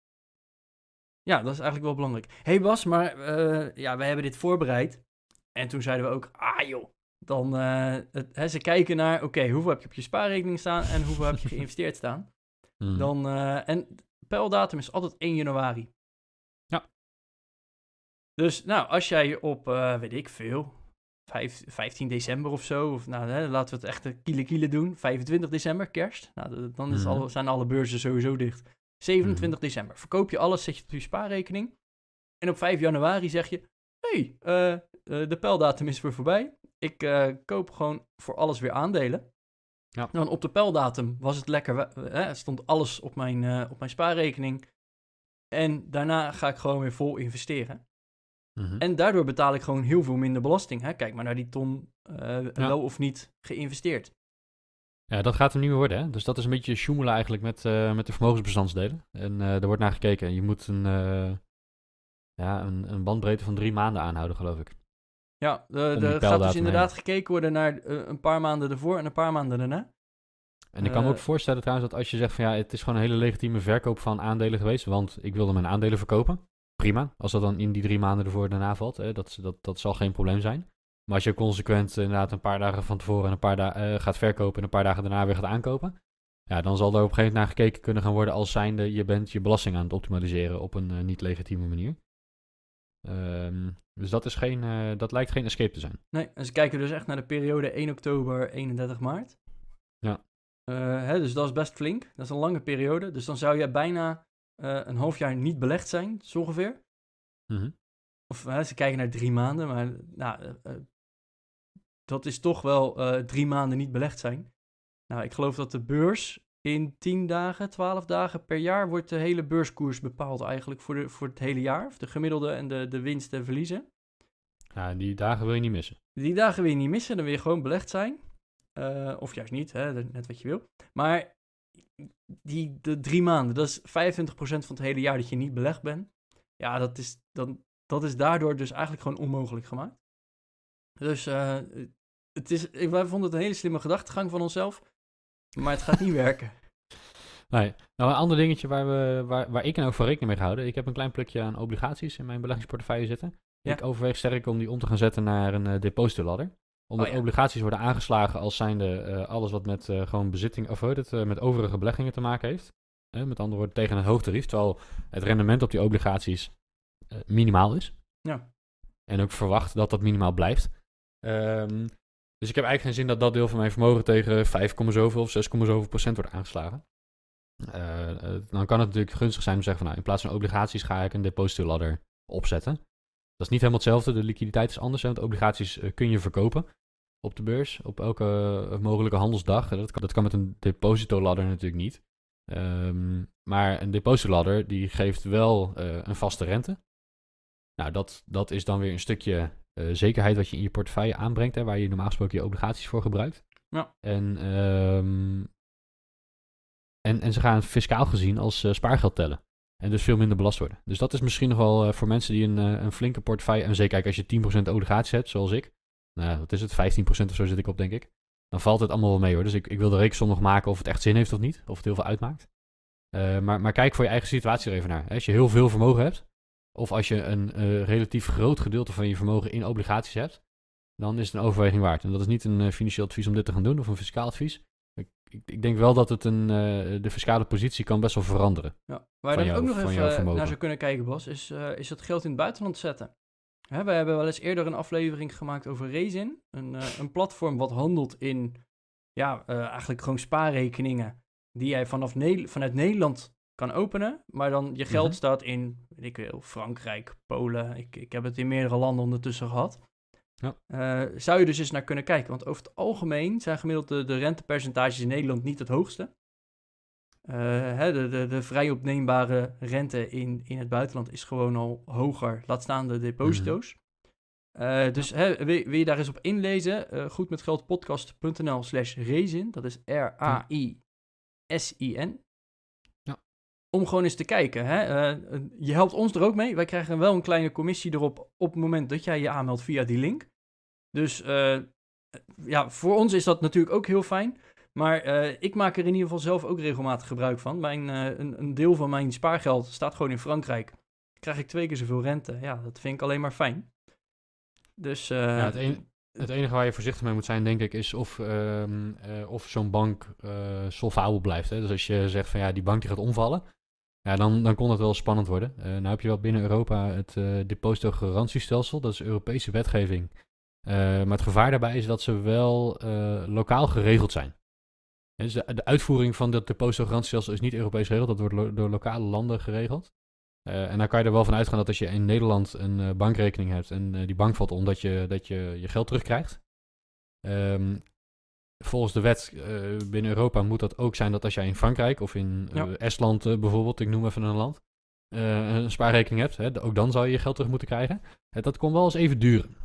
Speaker 1: ja. dat is eigenlijk wel belangrijk. hey Bas, maar eh, ja, wij hebben dit voorbereid. En toen zeiden we ook, ah joh, dan, eh, het, hè, ze kijken naar, oké, hoeveel heb je op je spaarrekening staan en hoeveel heb je geïnvesteerd staan. Hmm. Dan, en pijldatum is altijd 1 januari. Ja. Dus nou, als jij op, weet ik veel, 5, 15 december of zo. Of, nou, hè, laten we het echt kiele kiele doen. 25 december, kerst. Nou, dan is mhm. zijn alle beurzen sowieso dicht. 27 mhm. december. Verkoop je alles, zet je het op je spaarrekening. En op 5 januari zeg je... hey, eh, eh, de peldatum is weer voorbij. Ik eh, koop gewoon voor alles weer aandelen. Ja. Dan nou, op de peldatum was het lekker... Hè, stond alles op mijn, op mijn spaarrekening. En daarna ga ik gewoon weer vol investeren. Mhm. En daardoor betaal ik gewoon heel veel minder belasting. Hè? Kijk maar naar die ton uh, wel of niet geïnvesteerd.
Speaker 2: Ja, dat gaat er niet meer worden. Hè? Dus dat is een beetje sjoemelen eigenlijk met, eh, met de vermogensbestandsdelen. En uh, er wordt naar gekeken. Je moet een, ja, een, een, bandbreedte van drie maanden aanhouden, geloof ik. Ja, er gaat dus inderdaad
Speaker 1: gekeken worden naar een paar maanden ervoor en een paar maanden daarna. En ik
Speaker 2: kan me ook voorstellen trouwens dat als je zegt van ja, het is gewoon een hele legitieme verkoop van aandelen geweest, want ik wilde mijn aandelen verkopen prima. Als dat dan in die drie maanden ervoor daarna valt, hè, dat, dat, dat zal geen probleem zijn. Maar als je consequent eh, inderdaad een paar dagen van tevoren een paar dagen eh, gaat verkopen en een paar dagen daarna weer gaat aankopen. Ja, dan zal er op een gegeven moment naar gekeken kunnen gaan worden als zijnde je bent je belasting aan het optimaliseren op een eh, niet legitieme manier. Ehm, dus dat, is geen, dat lijkt geen escape te zijn.
Speaker 1: Nee, en ze kijken dus echt naar de periode 1 oktober 31 maart. Ja. hè, dus dat is best flink. Dat is een lange periode. Dus dan zou je bijna eh, een half jaar niet belegd zijn, zo ongeveer. Mhm. Of eh, ze kijken naar drie maanden, maar nou, eh, dat is toch wel drie maanden niet belegd zijn. Nou, ik geloof dat de beurs in tien dagen, twaalf dagen per jaar wordt de hele beurskoers bepaald eigenlijk voor, de, voor het hele jaar. de gemiddelde en de, de winst en verliezen.
Speaker 2: Ja, die dagen wil je niet missen.
Speaker 1: Die dagen wil je niet missen, dan wil je gewoon belegd zijn. of juist niet, hè, net wat je wil. Maar die, de drie maanden, dat is 25% van het hele jaar dat je niet belegd bent. Ja, dat is, dan, dat is daardoor dus eigenlijk gewoon onmogelijk gemaakt. Dus eh, het is, ik, wij vonden het een hele slimme gedachtegang van onszelf, maar het gaat niet werken.
Speaker 2: Nee. Nou, een ander dingetje waar, we, waar, waar ik en ook voor rekening mee houden. Ik heb een klein plukje aan obligaties in mijn beleggingsportefeuille zitten. Ik overweeg sterk om die om te gaan zetten naar een uh, omdat oh obligaties worden aangeslagen als zijnde uh, alles wat met eh, gewoon bezitting, of het, uh, met overige beleggingen te maken heeft. met andere woorden, tegen een hoog tarief, terwijl het rendement op die obligaties minimaal is. Ja. En ook verwacht dat dat minimaal blijft. Ehm, dus ik heb eigenlijk geen zin dat dat deel van mijn vermogen tegen 5, zoveel of 6, zoveel procent wordt aangeslagen. dan kan het natuurlijk gunstig zijn om te zeggen van nou, in plaats van obligaties ga ik een ladder opzetten. Dat is niet helemaal hetzelfde. De liquiditeit is anders. Hè, want obligaties eh, kun je verkopen op de beurs. Op elke eh, mogelijke handelsdag. Eh, dat kan, dat kan met een depositoladder natuurlijk niet. Ehm, maar een depositoladder die geeft wel een vaste rente. Nou, dat, dat is dan weer een stukje zekerheid wat je in je portefeuille aanbrengt. Hè, waar je normaal gesproken je obligaties voor gebruikt. Ja. En, ehm, en, en ze gaan fiscaal gezien als spaargeld tellen. En dus veel minder belast worden. Dus dat is misschien nog wel eh, voor mensen die een, eh, een flinke portefeuille. En zeker als je 10% obligaties hebt, zoals ik. Nou, wat is het? 15% of zo zit ik op, denk ik. Dan valt het allemaal wel mee hoor. Dus ik, ik wil de reeksom nog maken of het echt zin heeft of niet. Of het heel veel uitmaakt. Eh, maar, maar, kijk voor je eigen situatie er even naar. Als je heel veel vermogen hebt. Of als je een relatief groot gedeelte van je vermogen in obligaties hebt. Dan is het een overweging waard. En dat is niet een financieel advies om dit te gaan doen of een fiscaal advies. Ik, ik, denk wel dat het een, eh, de fiscale positie kan best wel veranderen. Ja. Waar je ook nog even eh, naar zou
Speaker 1: kunnen kijken, Bas, is, uh, is het geld in het buitenland zetten. Hè, we hebben wel eens eerder een aflevering gemaakt over RezIn, Een, een platform wat handelt in ja, eigenlijk gewoon spaarrekeningen. Die jij vanaf vanuit Nederland kan openen. Maar dan je geld mhm. staat in, weet ik wil, Frankrijk, Polen. Ik, ik heb het in meerdere landen ondertussen gehad. Ja. Eh, zou je dus eens naar kunnen kijken. Want over het algemeen zijn gemiddeld de, rentepercentages in Nederland niet het hoogste. Eh, hè, de, de, de, vrij opneembare rente in, in het buitenland is gewoon al hoger. Laat staan de deposito's. Mhm. Eh, dus hè, wil, je daar eens op inlezen? Uh, goedmetgeldpodcast.nl slash Rezin. Dat is R-A-I-S-I-N om gewoon eens te kijken. Hè? Eh, je helpt ons er ook mee. Wij krijgen wel een kleine commissie erop op het moment dat jij je aanmeldt via die link. Dus eh, eh, ja, voor ons is dat natuurlijk ook heel fijn. Maar ik maak er in ieder geval zelf ook regelmatig gebruik van. Mijn, een, een, deel van mijn spaargeld staat gewoon in Frankrijk. krijg ik twee keer zoveel rente. Ja, dat vind ik alleen maar fijn.
Speaker 2: Dus, ja, het, enige waar je voorzichtig mee moet zijn, denk ik, is of, ehm, of zo'n bank solvabel blijft. Hè? Dus als je zegt van ja, die bank die gaat omvallen, ja, dan, dan kon dat wel spannend worden. Uh, nou heb je wel binnen Europa het uh, eh, depositogarantiestelsel, dat is Europese wetgeving. Eh, maar het gevaar daarbij is dat ze wel lokaal geregeld zijn. dus de, uitvoering van dat depositogarantiestelsel is niet Europees geregeld, dat wordt door lokale landen geregeld. en dan kan je er wel van uitgaan dat als je in Nederland een bankrekening hebt en die bank valt omdat je, dat je je geld terugkrijgt. Um, volgens de wet eh, binnen Europa moet dat ook zijn dat als jij in Frankrijk of in eh, Estland eh, bijvoorbeeld, ik noem even een land, een spaarrekening hebt, hè, ook dan zou je je geld terug moeten krijgen. dat kon wel eens even duren.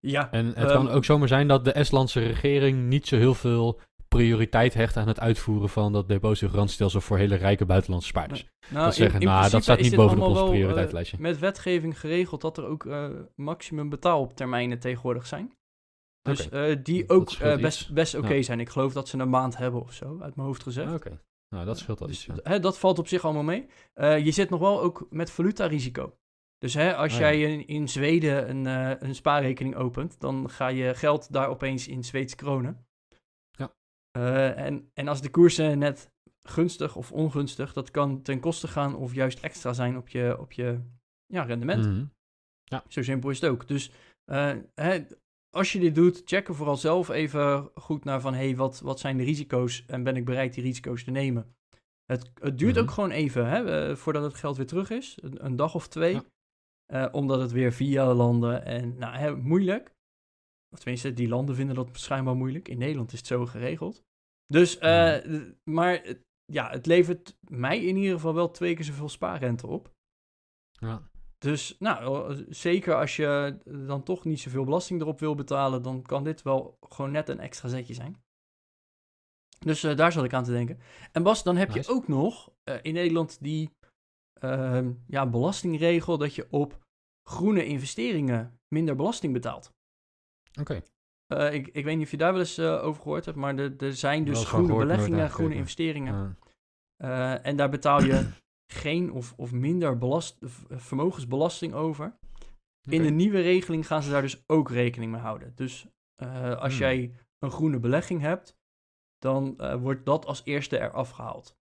Speaker 2: Ja, en het ehm, kan ook zomaar zijn dat de Estlandse regering niet zo heel veel prioriteit hecht aan het uitvoeren van dat depositogarantiestelsel voor hele rijke buitenlandse spaarders. dat zeggen, nou, dat nou, staat niet boven op prioriteitslijstje.
Speaker 1: met wetgeving geregeld dat er ook maximum betaaltermijnen tegenwoordig zijn. Dus eh, die ook eh, best, best oké zijn. Ik geloof dat ze een maand hebben of zo, uit mijn hoofd gezegd. Oké,
Speaker 2: nou dat eh, scheelt al dus
Speaker 1: hè, Dat valt op zich allemaal mee. je zit nog wel ook met valutarisico. Dus hè, als ah, jij in, in, Zweden een, een spaarrekening opent, dan ga je geld daar opeens in Zweedse kronen. Ja. en, en als de koersen net gunstig of ongunstig, dat kan ten koste gaan of juist extra zijn op je, op je ja, rendement. Mhm. ja. Zo simpel is het ook. Dus hè, als je dit doet, check er vooral zelf even goed naar van, hey, wat, wat zijn de risico's en ben ik bereid die risico's te nemen? Het, het duurt mhm. ook gewoon even hè, eh, voordat het geld weer terug is, een, dag of twee, eh, omdat het weer via landen en nou, hè, moeilijk. Of tenminste, die landen vinden dat schijnbaar moeilijk. In Nederland is het zo geregeld. Dus, eh, mhm. maar ja, het levert mij in ieder geval wel twee keer zoveel spaarrente op. Ja. Dus nou, eh, zeker als je dan toch niet zoveel belasting erop wil betalen, dan kan dit wel gewoon net een extra zetje zijn. Dus eh, daar zat ik aan te denken. En Bas, dan heb je ook nog eh, in Nederland die ehm, ja, belastingregel dat je op groene investeringen minder belasting betaalt. Oké. ik, ik weet niet of je daar wel eens over gehoord hebt, maar er zijn dus groene beleggingen, groene investeringen. en daar betaal je geen of, of minder belast, vermogensbelasting over. In de nieuwe regeling gaan ze daar dus ook rekening mee houden. Dus eh, als hmm. jij een groene belegging hebt, dan eh, wordt dat als eerste eraf gehaald.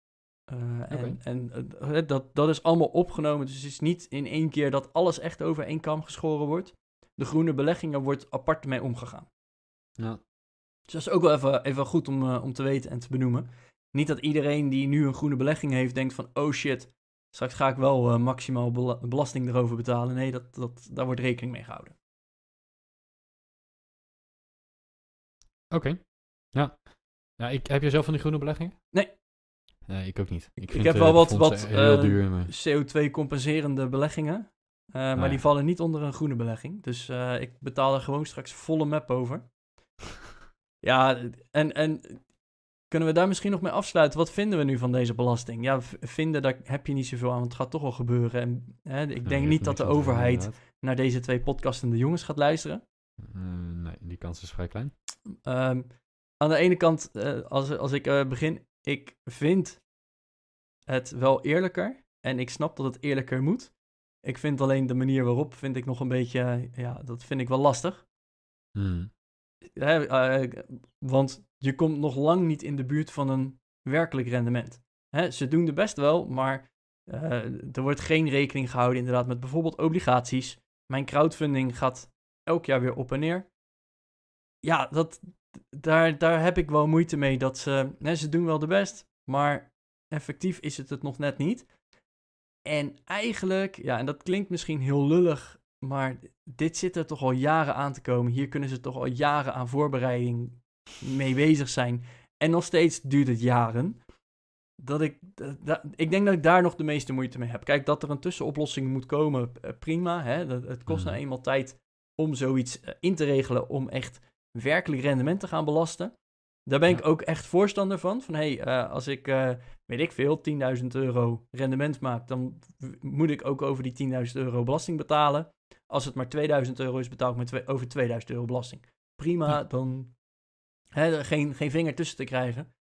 Speaker 1: Eh, en, dat, dat is allemaal opgenomen, dus het is niet in één keer dat alles echt over één kam geschoren wordt. De groene beleggingen wordt apart mee omgegaan. Ja. Dus dat is ook wel even, even goed om, om te weten en te benoemen. Niet dat iedereen die nu een groene belegging heeft denkt van oh shit, straks ga ik wel eh, maximaal belasting erover
Speaker 3: betalen. Nee, dat, dat, daar wordt rekening mee gehouden. Oké, ja. ja ik, heb je zelf van die groene beleggingen? Nee.
Speaker 2: Nee, ik ook niet. Ik, heb eh, wel wat, wat eh,
Speaker 1: CO2-compenserende beleggingen. maar nou die vallen niet onder een groene belegging. Dus ik betaal er gewoon straks volle map over. ja, en, en kunnen we daar misschien nog mee afsluiten? Wat vinden we nu van deze belasting? Ja, vinden, daar heb je niet zoveel aan, want het gaat toch wel gebeuren. En hè, ik denk niet dat de overheid naar deze twee podcastende jongens gaat luisteren.
Speaker 2: Eh, nee, die kans is vrij klein.
Speaker 1: Ehm, aan de ene kant, eh, als, als ik eh, begin, ik vind het wel eerlijker. En ik snap dat het eerlijker moet. Ik vind alleen de manier waarop, vind ik nog een beetje, ja, dat vind ik wel lastig. Hmm. want je komt nog lang niet in de buurt van een werkelijk rendement. ze doen de best wel, maar eh, er wordt geen rekening gehouden inderdaad met bijvoorbeeld obligaties. Mijn crowdfunding gaat elk jaar weer op en neer. Ja, dat, daar, daar heb ik wel moeite mee. Dat ze, nee, ze doen wel de best, maar effectief is het het nog net niet. En eigenlijk, ja, en dat klinkt misschien heel lullig, maar dit zit er toch al jaren aan te komen. Hier kunnen ze toch al jaren aan voorbereiding mee bezig zijn. En nog steeds duurt het jaren. Dat ik, ik denk dat ik daar nog de meeste moeite mee heb. Kijk, dat er een tussenoplossing moet komen, eh, prima. Hè? Dat, het kost mhm. nou eenmaal tijd om zoiets eh, in te regelen om echt werkelijk rendement te gaan belasten. Daar ben ik ook echt voorstander van. Van hey, eh, als ik, weet ik veel, 10.000 euro rendement maak, dan moet ik ook over die 10.000 euro belasting betalen. Als het maar 2000 euro is, betaal ik met over 2000 euro belasting. Prima, dan He, geen, geen vinger tussen te krijgen.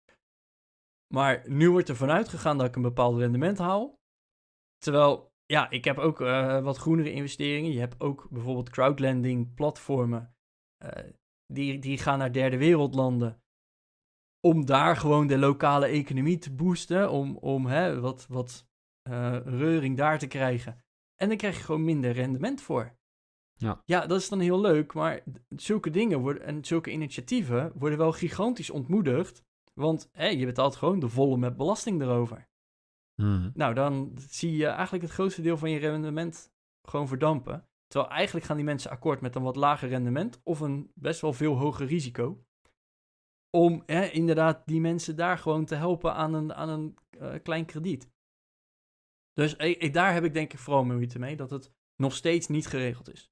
Speaker 1: Maar nu wordt er vanuit gegaan dat ik een bepaald rendement haal. Terwijl, ja, ik heb ook eh, wat groenere investeringen. Je hebt ook bijvoorbeeld crowdlending platformen. Eh, die, die gaan naar derde wereldlanden. Om daar gewoon de lokale economie te boosten. Om, om hè, wat, wat eh, reuring daar te krijgen. En dan krijg je gewoon minder rendement voor. Ja. ja, dat is dan heel leuk, maar zulke dingen worden, en zulke initiatieven worden wel gigantisch ontmoedigd, want je betaalt gewoon de volle met belasting erover. Mhm. Nou, dan zie je eigenlijk het grootste deel van je rendement gewoon verdampen. Terwijl eigenlijk gaan die mensen akkoord met een wat lager rendement of een best wel veel hoger risico. Om hè, inderdaad die mensen daar gewoon te helpen aan een, aan een eh, klein krediet. Dus daar heb ik denk ik vooral moeite mee, dat het nog steeds niet geregeld is.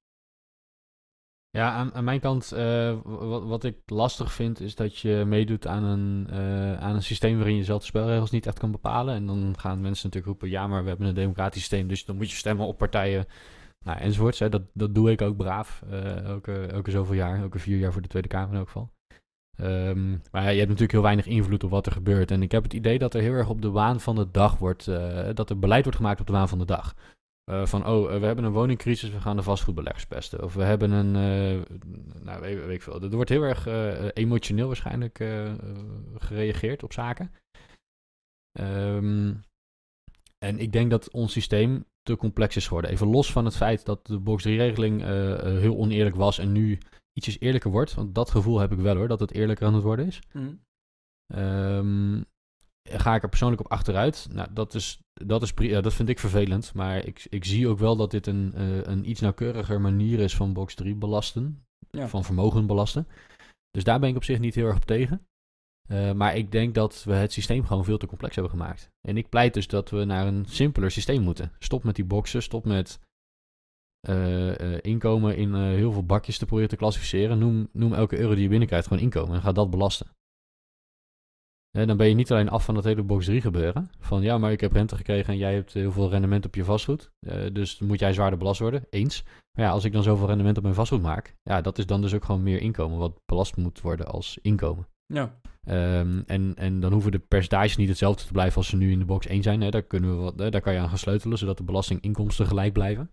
Speaker 2: Ja, aan, aan mijn kant, eh, wat, wat, ik lastig vind, is dat je meedoet aan een, eh, aan een systeem waarin je zelf de spelregels niet echt kan bepalen. En dan gaan mensen natuurlijk roepen, ja, maar we hebben een democratisch systeem, dus dan moet je stemmen op partijen. Nou, enzovoorts. Hè. Dat, dat doe ik ook braaf, eh, elke, elke zoveel jaar, elke vier jaar voor de Tweede Kamer in elk geval. Ehm, maar je hebt natuurlijk heel weinig invloed op wat er gebeurt. En ik heb het idee dat er heel erg op de waan van de dag wordt, dat er beleid wordt gemaakt op de waan van de dag. Eh, van, oh, eh, we hebben een woningcrisis, we gaan de vastgoedbeleggers pesten. Of we hebben een, eh, nou, weet, weet, ik veel. Er wordt heel erg emotioneel waarschijnlijk gereageerd op zaken. Ehm, en ik denk dat ons systeem te complex is geworden. Even los van het feit dat de box 3-regeling heel oneerlijk was en nu ietsjes eerlijker wordt. Want dat gevoel heb ik wel hoor, dat het eerlijker aan het worden is. Mm ga ik er persoonlijk op achteruit. Nou, dat, is, dat, is, dat vind ik vervelend. Maar ik, ik zie ook wel dat dit een, eh, een iets nauwkeuriger manier is van box 3 belasten. Van vermogen belasten. Dus daar ben ik op zich niet heel erg op tegen. Eh, maar ik denk dat we het systeem gewoon veel te complex hebben gemaakt. En ik pleit dus dat we naar een simpeler systeem moeten. Stop met die boxen, stop met eh, inkomen in heel veel bakjes te proberen te klassificeren. Noem, noem elke euro die je binnenkrijgt gewoon inkomen en ga dat belasten dan ben je niet alleen af van dat hele box 3 gebeuren. Van ja, maar ik heb rente gekregen en jij hebt heel veel rendement op je vastgoed. Uh, dus moet jij zwaarder belast worden. Eens. Maar ja, als ik dan zoveel rendement op mijn vastgoed maak. Ja, dat is dan dus ook gewoon meer inkomen. Wat belast moet worden als inkomen. Ja. Ehm, en, en dan hoeven de percentages niet hetzelfde te blijven als ze nu in de box 1 zijn. Hè. Daar, kunnen we wat, daar kan je aan gaan sleutelen, zodat de belastinginkomsten gelijk blijven.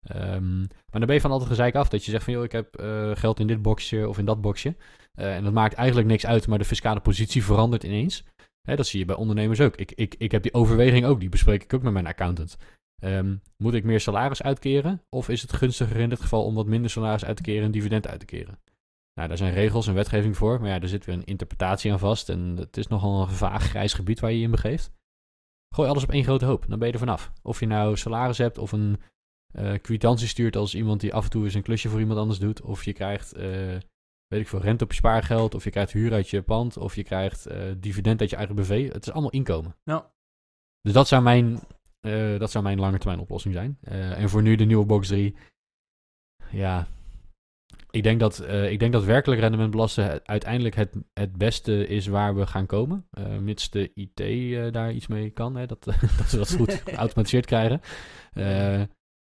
Speaker 2: Ehm, maar dan ben je van altijd gezeik af dat je zegt van joh, ik heb eh, geld in dit boxje of in dat boxje. Eh, en dat maakt eigenlijk niks uit, maar de fiscale positie verandert ineens. Hè, dat zie je bij ondernemers ook. Ik, ik, ik heb die overweging ook, die bespreek ik ook met mijn accountant. Ehm, moet ik meer salaris uitkeren? Of is het gunstiger in dit geval om wat minder salaris uit te keren en dividend uit te keren? Nou, daar zijn regels en wetgeving voor, maar ja, er zit weer een interpretatie aan vast. En het is nogal een vaag grijs gebied waar je je in begeeft. Gooi alles op één grote hoop, dan ben je er vanaf. Of je nou salaris hebt of een eh, kwitantie stuurt als iemand die af en toe eens een klusje voor iemand anders doet. Of je krijgt, uh, weet ik veel, rente op je spaargeld. Of je krijgt huur uit je pand. Of je krijgt eh, dividend uit je eigen BV. Het is allemaal inkomen. Nou. Dus dat zou mijn, dat zou mijn lange termijn oplossing zijn. en voor nu de nieuwe Box 3. Ja, ik denk dat, uh, ik denk dat werkelijk belasten uiteindelijk het, het beste is waar we gaan komen. Uh, mits de IT daar iets mee kan, hè, dat, dat we dat goed geautomatiseerd krijgen.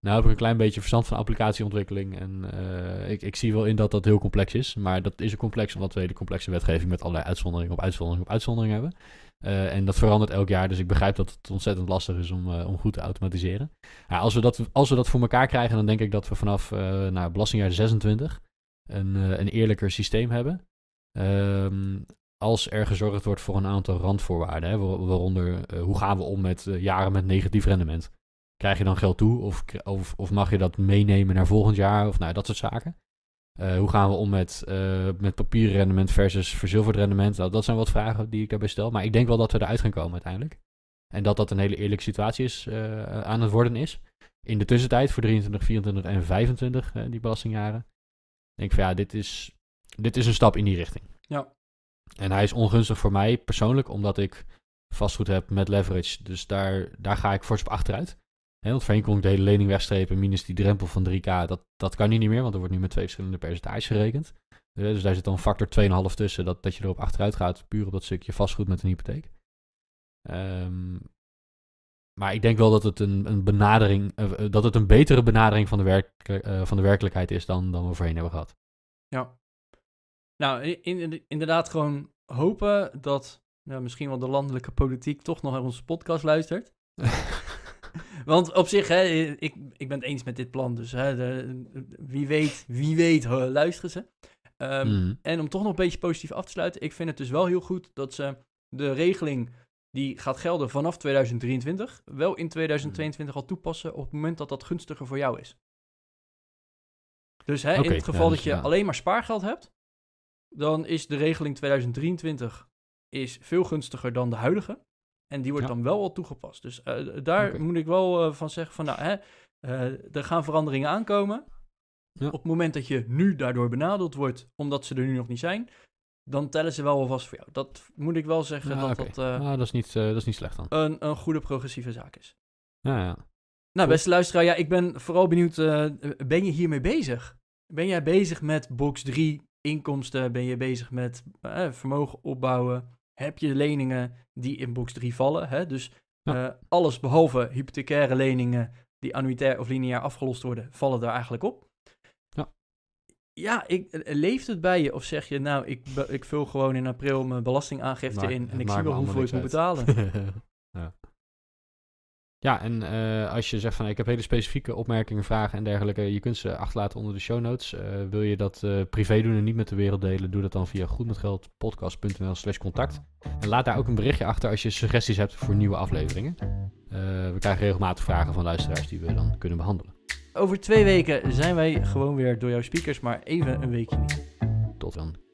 Speaker 2: Nou heb ik een klein beetje verstand van applicatieontwikkeling. En eh, ik, ik zie wel in dat dat heel complex is. Maar dat is een complex omdat we hele complexe wetgeving met allerlei uitzonderingen op uitzonderingen op uitzondering hebben. Eh, en dat verandert elk jaar. Dus ik begrijp dat het ontzettend lastig is om, eh, om goed te automatiseren. Ja, als, we dat, als we dat voor elkaar krijgen, dan denk ik dat we vanaf nou, belastingjaar 26 een, een eerlijker systeem hebben. Ehm, als er gezorgd wordt voor een aantal randvoorwaarden. Hè, waaronder hoe gaan we om met jaren met negatief rendement. Krijg je dan geld toe of, of, of mag je dat meenemen naar volgend jaar of nou, dat soort zaken? Eh, hoe gaan we om met, uh, met papieren rendement versus verzilverd rendement? Nou, dat zijn wat vragen die ik daarbij stel. Maar ik denk wel dat we eruit gaan komen uiteindelijk. En dat dat een hele eerlijke situatie is, eh, aan het worden is. In de tussentijd voor 23, 24 en 25, die belastingjaren. Denk ik van ja, dit is, dit is een stap in die richting. Ja. En hij is ongunstig voor mij persoonlijk, omdat ik vastgoed heb met leverage. Dus daar, daar ga ik fors op achteruit want voorheen kon ik de hele lening wegstrepen, minus die drempel van 3k. Dat, dat kan nu niet meer, want er wordt nu met twee verschillende percentages gerekend. Eh, dus daar zit dan een factor 2,5 tussen, dat, dat je erop achteruit gaat, puur op dat stukje vastgoed met een hypotheek. Ehm, maar ik denk wel dat het een, een benadering, eh, eh, dat het een betere benadering van de, van de werkelijkheid is dan, dan we voorheen hebben gehad.
Speaker 3: Ja. Nou,
Speaker 1: in, in, inderdaad gewoon hopen dat nou, misschien wel de landelijke politiek toch nog naar onze podcast luistert. Want op zich, hè, ik, ik ben het eens met dit plan. Dus hè, wie weet, wie weet, luisteren ze. Ehm, mhm. En om toch nog een beetje positief af te sluiten. Ik vind het dus wel heel goed dat ze de regeling die gaat gelden vanaf 2023... wel in 2022 mhm. al toepassen op het moment dat dat gunstiger voor jou is. Dus hè, in het geval dat dus, je alleen maar spaargeld hebt... dan is de regeling 2023 is veel gunstiger dan de huidige. En die wordt dan wel al toegepast. Dus eh, daar moet ik wel eh, van zeggen van, nou, hè, eh, er gaan veranderingen aankomen. Ja. Op het moment dat je nu daardoor benadeeld wordt, omdat ze er nu nog niet zijn, dan tellen ze wel alvast voor jou. Dat moet ik wel zeggen. Ah, dat, ah,
Speaker 2: dat, is niet, dat is niet slecht dan.
Speaker 1: Een, een goede progressieve zaak is.
Speaker 3: Ja, ja. Nou, beste
Speaker 1: luisteraar, ja, ik ben vooral benieuwd, ben je hiermee bezig? Ben jij bezig met box 3 inkomsten? Ben je bezig met vermogen opbouwen? heb je leningen die in box 3 vallen. Hè? Dus eh, alles behalve hypothecaire leningen die annuitair of lineair afgelost worden, vallen daar eigenlijk op. Ja, ja ik, eh, leeft het bij je of zeg je nou, ik, ik vul gewoon in april mijn belastingaangifte in en ik zie wel hoeveel ik moet betalen?
Speaker 3: ja.
Speaker 2: Ja, en eh, als je zegt van ik heb hele specifieke opmerkingen, vragen en dergelijke, je kunt ze achterlaten onder de show notes. Eh, wil je dat eh, privé doen en niet met de wereld delen, doe dat dan via goedmetgeldpodcast.nl slash contact. En laat daar ook een berichtje achter als je suggesties hebt voor nieuwe afleveringen. we krijgen regelmatig vragen van luisteraars die we dan kunnen behandelen.
Speaker 1: Over twee weken zijn wij gewoon weer door jouw speakers, maar even een weekje niet. Tot dan.